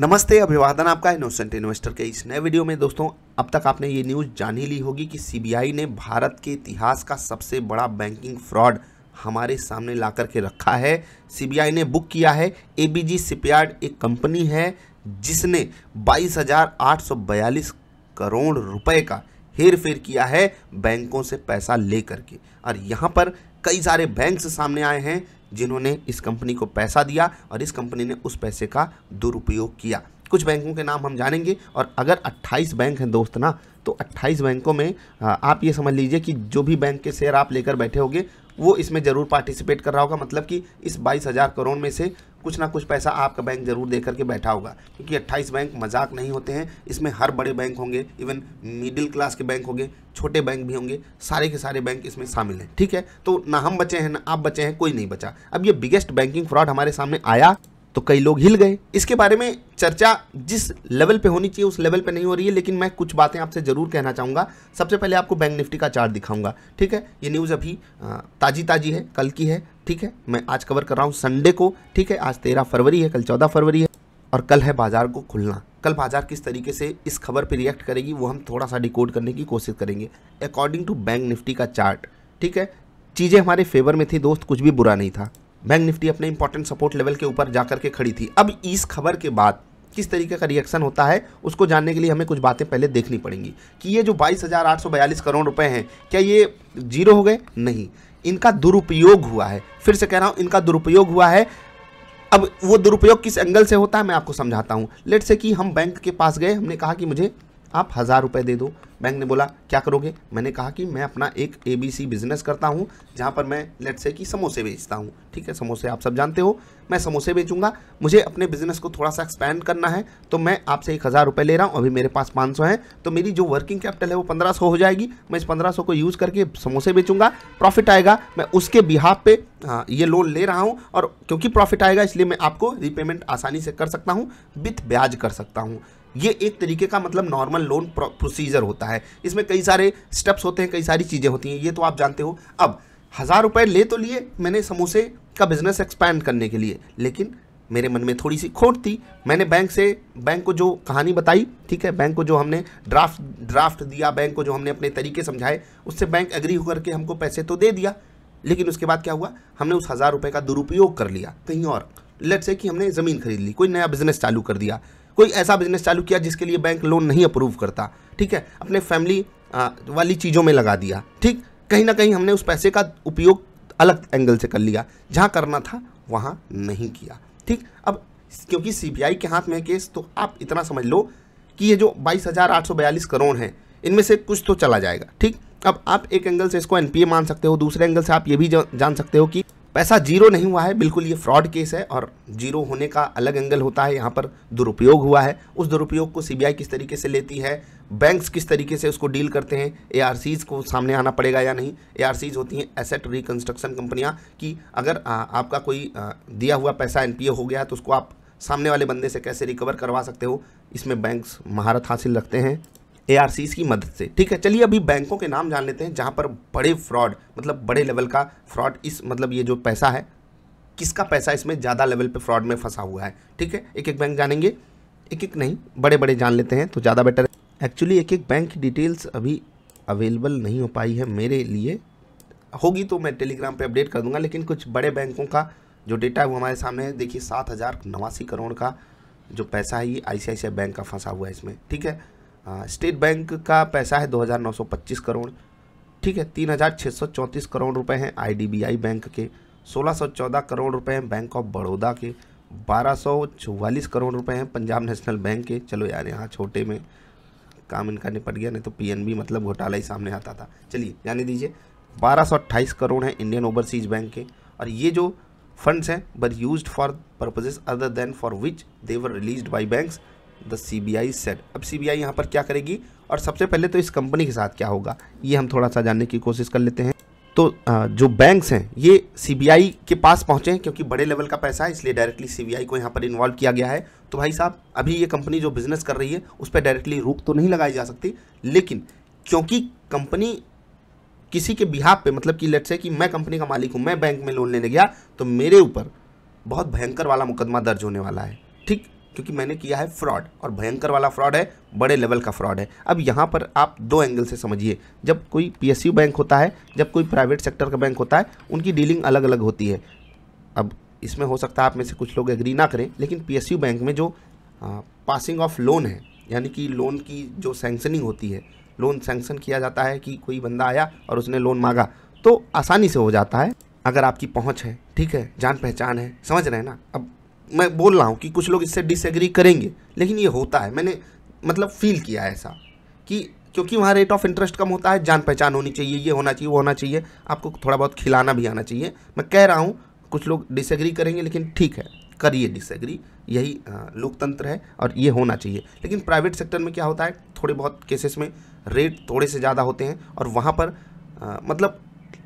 नमस्ते अभिवादन आपका इनोसेंट इन्वेस्टर के इस नए वीडियो में दोस्तों अब तक आपने ये न्यूज़ जान ही ली होगी कि सीबीआई ने भारत के इतिहास का सबसे बड़ा बैंकिंग फ्रॉड हमारे सामने ला करके रखा है सीबीआई ने बुक किया है एबीजी सिपयार्ड एक कंपनी है जिसने 22,842 करोड़ रुपए का हेर फेर किया है बैंकों से पैसा ले करके और यहाँ पर कई सारे बैंक सामने आए हैं जिन्होंने इस कंपनी को पैसा दिया और इस कंपनी ने उस पैसे का दुरुपयोग किया कुछ बैंकों के नाम हम जानेंगे और अगर 28 बैंक हैं दोस्त ना तो 28 बैंकों में आप ये समझ लीजिए कि जो भी बैंक के शेयर आप लेकर बैठे होगे वो इसमें ज़रूर पार्टिसिपेट कर रहा होगा मतलब कि इस बाईस हज़ार करोड़ में से कुछ ना कुछ पैसा आपका बैंक जरूर दे करके बैठा होगा क्योंकि अट्ठाईस बैंक मजाक नहीं होते हैं इसमें हर बड़े बैंक होंगे इवन मिडिल क्लास के बैंक होंगे छोटे बैंक भी होंगे सारे के सारे बैंक इसमें शामिल हैं ठीक है तो ना हम बचे हैं ना आप बचे हैं कोई नहीं बचा अब ये बिगेस्ट बैंकिंग फ्रॉड हमारे सामने आया तो कई लोग हिल गए इसके बारे में चर्चा जिस लेवल पे होनी चाहिए उस लेवल पे नहीं हो रही है लेकिन मैं कुछ बातें आपसे ज़रूर कहना चाहूँगा सबसे पहले आपको बैंक निफ्टी का चार्ट दिखाऊंगा ठीक है ये न्यूज़ अभी ताज़ी ताज़ी है कल की है ठीक है मैं आज कवर कर रहा हूँ संडे को ठीक है आज तेरह फरवरी है कल चौदह फरवरी है और कल है बाजार को खुलना कल बाजार किस तरीके से इस खबर पर रिएक्ट करेगी वो हम थोड़ा सा डिकोड करने की कोशिश करेंगे अकॉर्डिंग टू बैंक निफ्टी का चार्ट ठीक है चीज़ें हमारे फेवर में थी दोस्त कुछ भी बुरा नहीं था बैंक निफ्टी अपने इंपॉर्टेंट सपोर्ट लेवल के ऊपर जा करके खड़ी थी अब इस खबर के बाद किस तरीके का रिएक्शन होता है उसको जानने के लिए हमें कुछ बातें पहले देखनी पड़ेंगी कि ये जो बाईस करोड़ रुपए हैं क्या ये जीरो हो गए नहीं इनका दुरुपयोग हुआ है फिर से कह रहा हूँ इनका दुरुपयोग हुआ है अब वो दुरुपयोग किस एंगल से होता है मैं आपको समझाता हूँ लेट से कि हम बैंक के पास गए हमने कहा कि मुझे आप हज़ार रुपये दे दो बैंक ने बोला क्या करोगे मैंने कहा कि मैं अपना एक ए बी सी बिजनेस करता हूँ जहाँ पर मैं लेट से कि समोसे बेचता हूँ ठीक है समोसे आप सब जानते हो मैं समोसे बेचूंगा मुझे अपने बिजनेस को थोड़ा सा एक्सपैंड करना है तो मैं आपसे एक हज़ार रुपये ले रहा हूँ अभी मेरे पास पाँच सौ तो मेरी जो वर्किंग कैपिटल है वो पंद्रह सौ हो जाएगी मैं इस पंद्रह सौ को यूज़ करके समोसे बेचूंगा प्रॉफिट आएगा मैं उसके बिहाफ पे हाँ ये लोन ले रहा हूँ और क्योंकि प्रॉफिट आएगा इसलिए मैं आपको रीपेमेंट आसानी से कर सकता हूँ विथ ब्याज कर सकता हूँ ये एक तरीके का मतलब नॉर्मल लोन प्रोसीजर होता है इसमें कई सारे स्टेप्स होते हैं कई सारी चीज़ें होती हैं ये तो आप जानते हो अब हज़ार रुपये ले तो लिए मैंने समोसे का बिज़नेस एक्सपैंड करने के लिए लेकिन मेरे मन में थोड़ी सी खोट थी मैंने बैंक से बैंक को जो कहानी बताई ठीक है बैंक को जो हमने ड्राफ्ट ड्राफ्ट दिया बैंक को जो हमने अपने तरीके समझाए उससे बैंक एग्री होकर के हमको पैसे तो दे दिया लेकिन उसके बाद क्या हुआ हमने उस हज़ार रुपये का दुरुपयोग कर लिया कहीं और लेट से कि हमने ज़मीन खरीद ली कोई नया बिज़नेस चालू कर दिया कोई ऐसा बिजनेस चालू किया जिसके लिए बैंक लोन नहीं अप्रूव करता ठीक है अपने फैमिली वाली चीज़ों में लगा दिया ठीक कहीं ना कहीं हमने उस पैसे का उपयोग अलग एंगल से कर लिया जहाँ करना था वहाँ नहीं किया ठीक अब क्योंकि सीबीआई के हाथ में है केस तो आप इतना समझ लो कि ये जो बाईस हज़ार आठ सौ बयालीस करोड़ हैं इनमें से कुछ तो चला जाएगा ठीक अब आप एक एंगल से इसको एनपीए मान सकते हो दूसरे एंगल से आप ये भी जान सकते हो कि पैसा जीरो नहीं हुआ है बिल्कुल ये फ्रॉड केस है और जीरो होने का अलग एंगल होता है यहाँ पर दुरुपयोग हुआ है उस दुरुपयोग को सीबीआई किस तरीके से लेती है बैंक्स किस तरीके से उसको डील करते हैं ए को सामने आना पड़ेगा या नहीं ए होती हैं एसेट रिकन्स्ट्रक्शन कंपनियाँ कि अगर आ, आपका कोई आ, दिया हुआ पैसा एन हो गया तो उसको आप सामने वाले बंदे से कैसे रिकवर करवा सकते हो इसमें बैंक्स महारत हासिल रखते हैं ए की मदद से ठीक है चलिए अभी बैंकों के नाम जान लेते हैं जहाँ पर बड़े फ्रॉड मतलब बड़े लेवल का फ्रॉड इस मतलब ये जो पैसा है किसका पैसा इसमें ज़्यादा लेवल पे फ्रॉड में फंसा हुआ है ठीक है एक एक बैंक जानेंगे एक एक नहीं बड़े बड़े जान लेते हैं तो ज़्यादा बेटर है एक्चुअली एक एक बैंक की डिटेल्स अभी अवेलेबल नहीं हो पाई है मेरे लिए होगी तो मैं टेलीग्राम पे अपडेट कर दूंगा लेकिन कुछ बड़े बैंकों का जो डेटा है वो हमारे सामने है देखिए सात हज़ार नवासी करोड़ का जो पैसा है ये आई बैंक का फंसा हुआ है इसमें ठीक है हाँ, स्टेट बैंक का पैसा है 2,925 करोड़ ठीक है तीन हज़ार छः सौ चौंतीस करोड़ रुपए हैं आईडीबीआई बैंक के सोलह सौ चौदह करोड़ रुपए हैं बैंक ऑफ बड़ौदा के बारह सौ चौवालीस करोड़ रुपए हैं पंजाब नेशनल बैंक के चलो यार यहाँ छोटे में काम इनका निपट गया नहीं तो पीएनबी मतलब घोटाला ही सामने आता था चलिए जाने दीजिए बारह करोड़ हैं इंडियन ओवरसीज बैंक के और ये जो फंड्स हैं but use for purposes other than for which they were release by banks the C B I set अब सी बी आई यहाँ पर क्या करेगी और सबसे पहले तो इस कंपनी के साथ क्या होगा ये हम थोड़ा सा जानने की कोशिश कर लेते हैं तो जो बैंक्स हैं ये सीबीआई के पास पहुंचे क्योंकि बड़े लेवल का पैसा है इसलिए डायरेक्टली सीबीआई को यहाँ पर इन्वॉल्व किया गया है तो भाई साहब अभी ये कंपनी जो बिजनेस कर रही है उस पर डायरेक्टली रोक तो नहीं लगाई जा सकती लेकिन क्योंकि कंपनी किसी के बिहाफ पे मतलब कि लेट से कि मैं कंपनी का मालिक हूँ मैं बैंक में लोन लेने गया तो मेरे ऊपर बहुत भयंकर वाला मुकदमा दर्ज होने वाला है ठीक क्योंकि मैंने किया है फ्रॉड और भयंकर वाला फ्रॉड है बड़े लेवल का फ्रॉड है अब यहाँ पर आप दो एंगल से समझिए जब कोई पी बैंक होता है जब कोई प्राइवेट सेक्टर का बैंक होता है उनकी डीलिंग अलग अलग होती है अब इसमें हो सकता है आप में से कुछ लोग एग्री ना करें लेकिन पी बैंक में जो आ, पासिंग ऑफ लोन है यानी कि लोन की जो सेंक्शनिंग होती है लोन सेंक्शन किया जाता है कि कोई बंदा आया और उसने लोन मांगा तो आसानी से हो जाता है अगर आपकी पहुंच है ठीक है जान पहचान है समझ रहे हैं ना अब मैं बोल रहा हूँ कि कुछ लोग इससे डिसएग्री करेंगे लेकिन ये होता है मैंने मतलब फील किया ऐसा कि क्योंकि वहाँ रेट ऑफ इंटरेस्ट कम होता है जान पहचान होनी चाहिए ये होना चाहिए वो होना चाहिए आपको थोड़ा बहुत खिलाना भी आना चाहिए मैं कह रहा हूँ कुछ लोग डिसएग्री करेंगे लेकिन ठीक है करिए डिसएग्री यही लोकतंत्र है और ये होना चाहिए लेकिन प्राइवेट सेक्टर में क्या होता है थोड़े बहुत केसेस में रेट थोड़े से ज़्यादा होते हैं और वहाँ पर आ, मतलब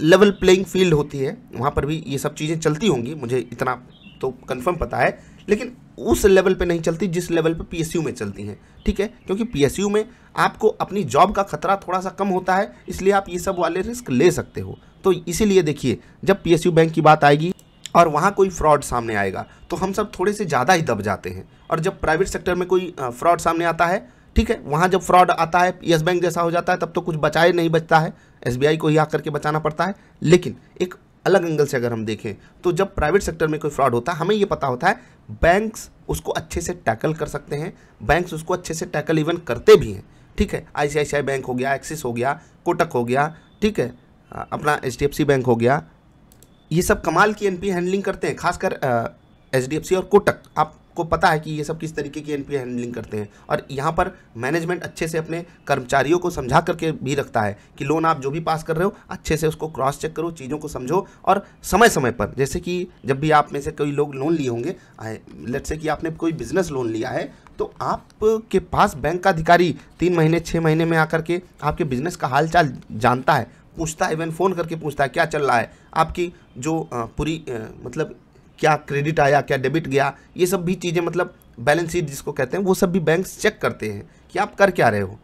लेवल प्लेइंग फील्ड होती है वहाँ पर भी ये सब चीज़ें चलती होंगी मुझे इतना तो कंफर्म पता है लेकिन उस लेवल पे नहीं चलती जिस लेवल पे पीएसयू में चलती हैं ठीक है क्योंकि पीएसयू में आपको अपनी जॉब का खतरा थोड़ा सा कम होता है इसलिए आप ये सब वाले रिस्क ले सकते हो तो इसीलिए देखिए जब पीएसयू बैंक की बात आएगी और वहाँ कोई फ्रॉड सामने आएगा तो हम सब थोड़े से ज़्यादा ही दब जाते हैं और जब प्राइवेट सेक्टर में कोई फ्रॉड सामने आता है ठीक है वहाँ जब फ्रॉड आता है येस बैंक जैसा हो जाता है तब तो कुछ बचाए नहीं बचता है एस को ही आकर के बचाना पड़ता है लेकिन एक अलग एंगल से अगर हम देखें तो जब प्राइवेट सेक्टर में कोई फ्रॉड होता है हमें ये पता होता है बैंक्स उसको अच्छे से टैकल कर सकते हैं बैंक्स उसको अच्छे से टैकल इवन करते भी हैं ठीक है आईसीआईसीआई बैंक हो गया एक्सिस हो गया कोटक हो गया ठीक है अपना एच बैंक हो गया ये सब कमाल की एन हैंडलिंग करते हैं खासकर एच और कोटक आप को पता है कि ये सब किस तरीके की एनपीए हैंडलिंग करते हैं और यहाँ पर मैनेजमेंट अच्छे से अपने कर्मचारियों को समझा करके भी रखता है कि लोन आप जो भी पास कर रहे हो अच्छे से उसको क्रॉस चेक करो चीज़ों को समझो और समय समय पर जैसे कि जब भी आप में से कोई लोग लोन लिए होंगे लेट से कि आपने कोई बिजनेस लोन लिया है तो आपके पास बैंक का अधिकारी तीन महीने छः महीने में आकर के आपके बिजनेस का हालचाल जानता है पूछता है इवन फ़ोन करके पूछता है क्या चल रहा है आपकी जो पूरी मतलब क्या क्रेडिट आया क्या डेबिट गया ये सब भी चीज़ें मतलब बैलेंस शीट जिसको कहते हैं वो सब भी बैंक चेक करते हैं कि आप कर क्या रहे हो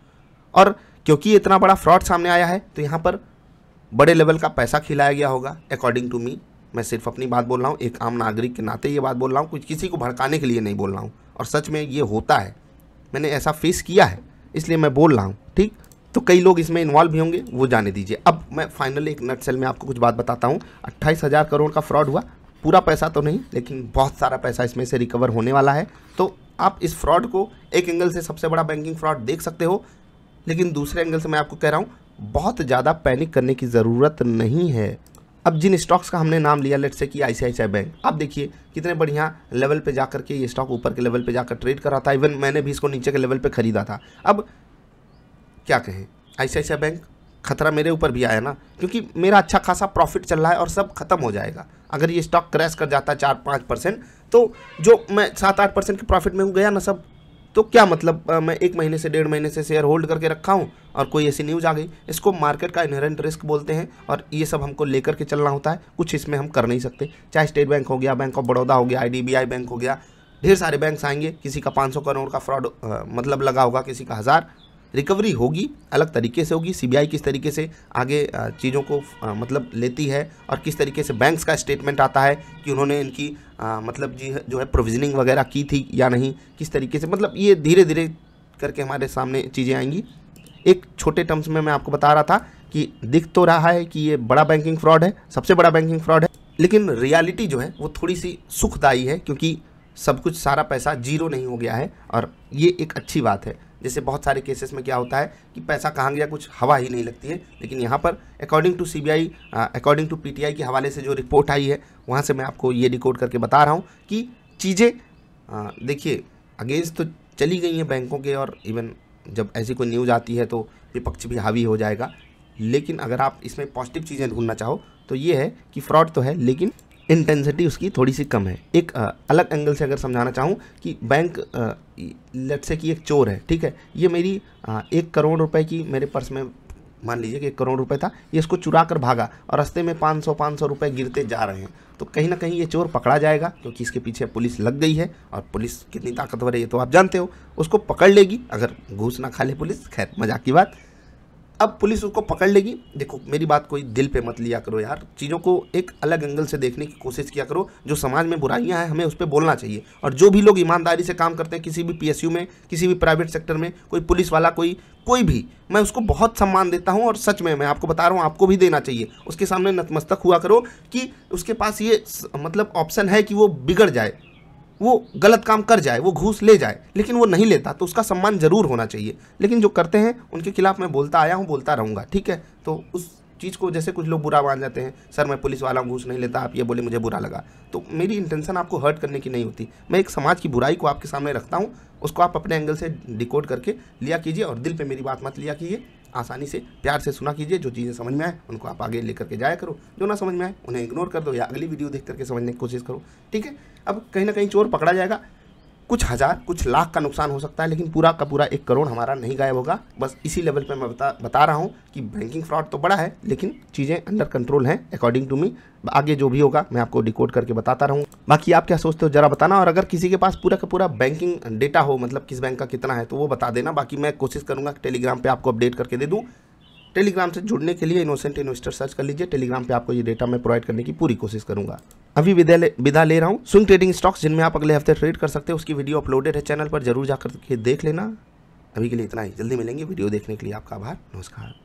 और क्योंकि इतना बड़ा फ्रॉड सामने आया है तो यहाँ पर बड़े लेवल का पैसा खिलाया गया होगा अकॉर्डिंग टू मी मैं सिर्फ अपनी बात बोल रहा हूँ एक आम नागरिक के नाते ये बात बोल रहा हूँ कुछ किसी को भड़काने के लिए नहीं बोल रहा हूँ और सच में ये होता है मैंने ऐसा फेस किया है इसलिए मैं बोल रहा हूँ ठीक तो कई लोग इसमें इन्वॉल्व भी होंगे वो जाने दीजिए अब मैं फाइनली एक नट सेल में आपको कुछ बात बताता हूँ अट्ठाईस हज़ार करोड़ का फ्रॉड हुआ पूरा पैसा तो नहीं लेकिन बहुत सारा पैसा इसमें से रिकवर होने वाला है तो आप इस फ्रॉड को एक एंगल से सबसे बड़ा बैंकिंग फ्रॉड देख सकते हो लेकिन दूसरे एंगल से मैं आपको कह रहा हूँ बहुत ज़्यादा पैनिक करने की ज़रूरत नहीं है अब जिन स्टॉक्स का हमने नाम लिया लेट से कि आई बैंक आप देखिए कितने बढ़िया लेवल पे जाकर के ये स्टॉक ऊपर के लेवल पे जाकर ट्रेड कर रहा था इवन मैंने भी इसको नीचे के लेवल पे खरीदा था अब क्या कहें आई बैंक खतरा मेरे ऊपर भी आया ना क्योंकि मेरा अच्छा खासा प्रॉफिट चल रहा है और सब खत्म हो जाएगा अगर ये स्टॉक क्रैश कर जाता है चार पाँच परसेंट तो जो मैं सात आठ परसेंट के प्रॉफिट में हूँ गया ना सब तो क्या मतलब आ, मैं एक महीने से डेढ़ महीने से शेयर होल्ड करके रखा हूँ और कोई ऐसी न्यूज़ आ गई इसको मार्केट का इनहेरेंट रिस्क बोलते हैं और ये सब हमको लेकर के चलना होता है कुछ इसमें हम कर नहीं सकते चाहे स्टेट बैंक हो गया बैंक ऑफ बड़ौदा हो गया आई बैंक हो गया ढेर सारे बैंक्स आएंगे किसी का 500 करोड़ का फ्रॉड मतलब लगा होगा किसी का हज़ार रिकवरी होगी अलग तरीके से होगी सीबीआई किस तरीके से आगे चीज़ों को मतलब लेती है और किस तरीके से बैंक्स का स्टेटमेंट आता है कि उन्होंने इनकी मतलब जी जो है प्रोविजनिंग वगैरह की थी या नहीं किस तरीके से मतलब ये धीरे धीरे करके हमारे सामने चीज़ें आएंगी एक छोटे टर्म्स में मैं आपको बता रहा था कि दिख तो रहा है कि ये बड़ा बैंकिंग फ्रॉड है सबसे बड़ा बैंकिंग फ्रॉड है लेकिन रियलिटी जो है वो थोड़ी सी सुखदायी है क्योंकि सब कुछ सारा पैसा जीरो नहीं हो गया है और ये एक अच्छी बात है जैसे बहुत सारे केसेस में क्या होता है कि पैसा कहाँ गया कुछ हवा ही नहीं लगती है लेकिन यहाँ पर according to CBI according to PTI के हवाले से जो रिपोर्ट आई है वहाँ से मैं आपको ये रिकॉर्ड करके बता रहा हूँ कि चीज़ें देखिए अगेंस्ट तो चली गई हैं बैंकों के और इवन जब ऐसी कोई न्यूज़ आती है तो विपक्ष भी हावी हो जाएगा लेकिन अगर आप इसमें पॉजिटिव चीज़ें ढूंढना चाहो तो ये है कि फ्रॉड तो है लेकिन इंटेंसिटी उसकी थोड़ी सी कम है एक आ, अलग एंगल से अगर समझाना चाहूँ कि बैंक लेट्स से कि एक चोर है ठीक है ये मेरी आ, एक करोड़ रुपए की मेरे पर्स में मान लीजिए कि एक करोड़ रुपए था ये इसको चुरा कर भागा और रास्ते में 500 500 रुपए गिरते जा रहे हैं तो कहीं ना कहीं ये चोर पकड़ा जाएगा क्योंकि इसके पीछे पुलिस लग गई है और पुलिस कितनी ताकतवर है ये तो आप जानते हो उसको पकड़ लेगी अगर घूस ना खा ले पुलिस खैर मजाक की बात अब पुलिस उसको पकड़ लेगी देखो मेरी बात कोई दिल पे मत लिया करो यार चीज़ों को एक अलग एंगल से देखने की कोशिश किया करो जो समाज में बुराइयां हैं हमें उस पर बोलना चाहिए और जो भी लोग ईमानदारी से काम करते हैं किसी भी पीएसयू में किसी भी प्राइवेट सेक्टर में कोई पुलिस वाला कोई कोई भी मैं उसको बहुत सम्मान देता हूँ और सच में मैं आपको बता रहा हूँ आपको भी देना चाहिए उसके सामने नतमस्तक हुआ करो कि उसके पास ये मतलब ऑप्शन है कि वो बिगड़ जाए वो गलत काम कर जाए वो घूस ले जाए लेकिन वो नहीं लेता तो उसका सम्मान ज़रूर होना चाहिए लेकिन जो करते हैं उनके खिलाफ़ मैं बोलता आया हूँ बोलता रहूँगा ठीक है तो उस चीज़ को जैसे कुछ लोग बुरा मान जाते हैं सर मैं पुलिस वाला हूँ घूस नहीं लेता आप ये बोले मुझे बुरा लगा तो मेरी इंटेंशन आपको हर्ट करने की नहीं होती मैं एक समाज की बुराई को आपके सामने रखता हूँ उसको आप अपने एंगल से डिकोड करके लिया कीजिए और दिल पर मेरी बात मत लिया कीजिए आसानी से प्यार से सुना कीजिए जो चीज़ें समझ में आए उनको आप आगे लेकर के जाया करो जो ना समझ में आए उन्हें इग्नोर कर दो या अगली वीडियो देख करके समझने की कोशिश करो ठीक है अब कहीं ना कहीं चोर पकड़ा जाएगा कुछ हज़ार कुछ लाख का नुकसान हो सकता है लेकिन पूरा का पूरा एक करोड़ हमारा नहीं गायब होगा बस इसी लेवल पे मैं बता बता रहा हूँ कि बैंकिंग फ्रॉड तो बड़ा है लेकिन चीज़ें अंडर कंट्रोल हैं अकॉर्डिंग टू मी आगे जो भी होगा मैं आपको डिकोड करके बताता रहूँ बाकी आप क्या सोचते हो जरा बताना और अगर किसी के पास पूरा का पूरा बैंकिंग डेटा हो मतलब किस बैंक का कितना है तो वो बता देना बाकी मैं कोशिश करूँगा टेलीग्राम पर आपको अपडेट करके दे दूँ टेलीग्राम से जुड़ने के लिए इनोसेंट इन्वेस्टर सर्च कर लीजिए टेलीग्राम पे आपको ये डेटा मैं प्रोवाइड करने की पूरी कोशिश करूंगा अभी विदा ले विदा ले रहा हूँ स्विंग ट्रेडिंग स्टॉक्स जिनमें आप अगले हफ्ते ट्रेड कर सकते हैं उसकी वीडियो अपलोडेड है चैनल पर जरूर जाकर के देख लेना अभी के लिए इतना ही जल्दी मिलेंगे वीडियो देखने के लिए आपका आभार नमस्कार